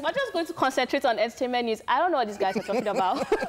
So am just going to concentrate on entertainment news. I don't know what these guys are talking about. All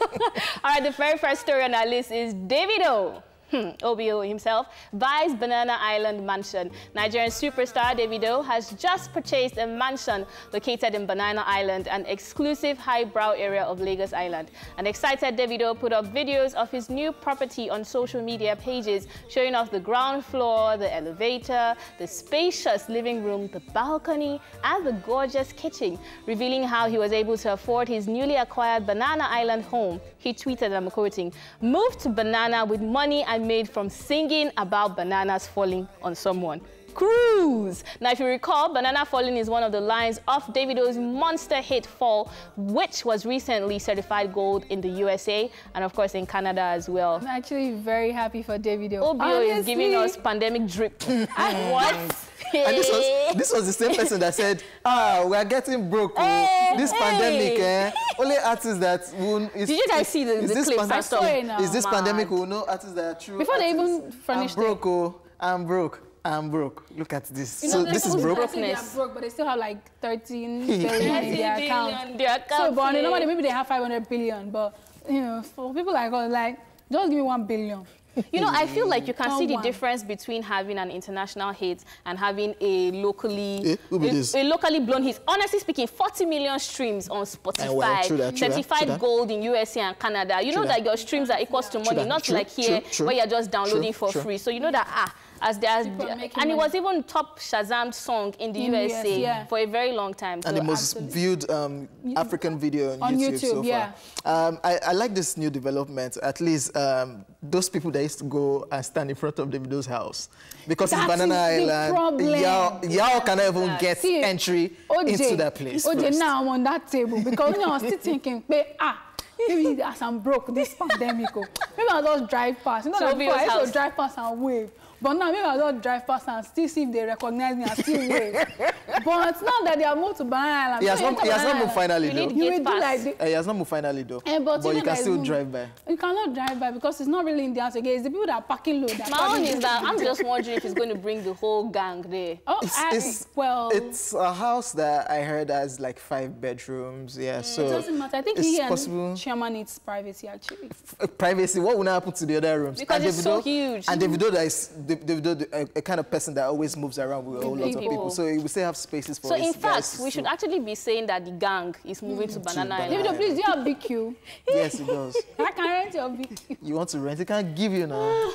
right, the very first story on our list is Davido. OBO hmm, himself, buys Banana Island mansion. Nigerian superstar Davido has just purchased a mansion located in Banana Island, an exclusive highbrow area of Lagos Island. An excited Davido put up videos of his new property on social media pages, showing off the ground floor, the elevator, the spacious living room, the balcony, and the gorgeous kitchen, revealing how he was able to afford his newly acquired Banana Island home. He tweeted, I'm quoting, moved to Banana with money and made from singing about bananas falling on someone. Cruise. Now, if you recall, Banana Falling is one of the lines David Davido's monster hit Fall, which was recently certified gold in the USA and, of course, in Canada as well. I'm actually very happy for Davido. Obio is giving us pandemic drip. what? and this was this was the same person that said, ah, we are getting broke. Oh, eh, hey, this hey. pandemic, eh? Only artists that will. Is, Did you guys see the, the Is this, pandemic, is this pandemic? Will know artists that are true. Before they even furnish. I'm broke. Oh, I'm broke. I'm broke. Look at this. You know, so this is broke. Brokenness. They're broke, but they still have like 13 billion in their account. Their account. So, but normally maybe they have 500 billion, but you know, for people like us, like don't give me one billion. You know, I feel like you can see the difference between having an international hit and having a locally eh, a, a, locally blown hit. Honestly speaking, 40 million streams on Spotify, well, true that, true certified that, gold in USA and Canada. You true know that. that. your streams are equals to money, not like here where you're just downloading for free. So you know that ah as, the, as the, and it was even top Shazam song in the in USA US, yeah. for a very long time. So and the most absolutely. viewed um, African video on, on YouTube, YouTube, so yeah. far. Um, I, I, like this new development. At least um, those people that used to go and stand in front of Davido's house because it's Banana Island. Y'all can cannot even that. get See, entry OJ, into that place. OJ, first. now I'm on that table because you know, I was still thinking, ah maybe as I'm broke this pandemic, oh, maybe I'll just drive past. You know, so before, I will drive past and wave. But now maybe I not drive fast and still see if they recognize me and still wait. but now that they have moved to Banana Island, he has not, he has not moved finally you though. Need you will do like eh, he has not moved finally though. Eh, but, you, you can still drive by. You cannot drive by because it's not really in the house again. It's the people that are parking load. That My own is that I'm just wondering if he's going to bring the whole gang there. Oh, it's, I, it's, well, it's a house that I heard has like five bedrooms. Yeah, mm, so it doesn't matter. I think it's he and possible. Chairman needs privacy actually. privacy. What would happen to the other rooms? Because it's so huge. And Davido that is the, the, the, a kind of person that always moves around with a whole lot of people. So we still have spaces for So in fact, we should actually be saying that the gang is mm. moving mm. to, Banana to Banana Island. please, do you have BQ? yes, it does. I can rent your BQ. You want to rent? He can't give you now.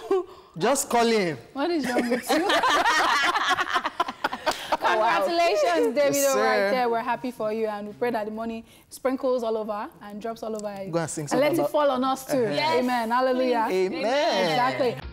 Just call him. What is your BQ? Congratulations, David. Yes, right there. We're happy for you and we pray that the money sprinkles all over and drops all over you. Go and sing And let it fall on us too. Uh -huh. yes. Amen. Hallelujah. Amen. Amen. Exactly.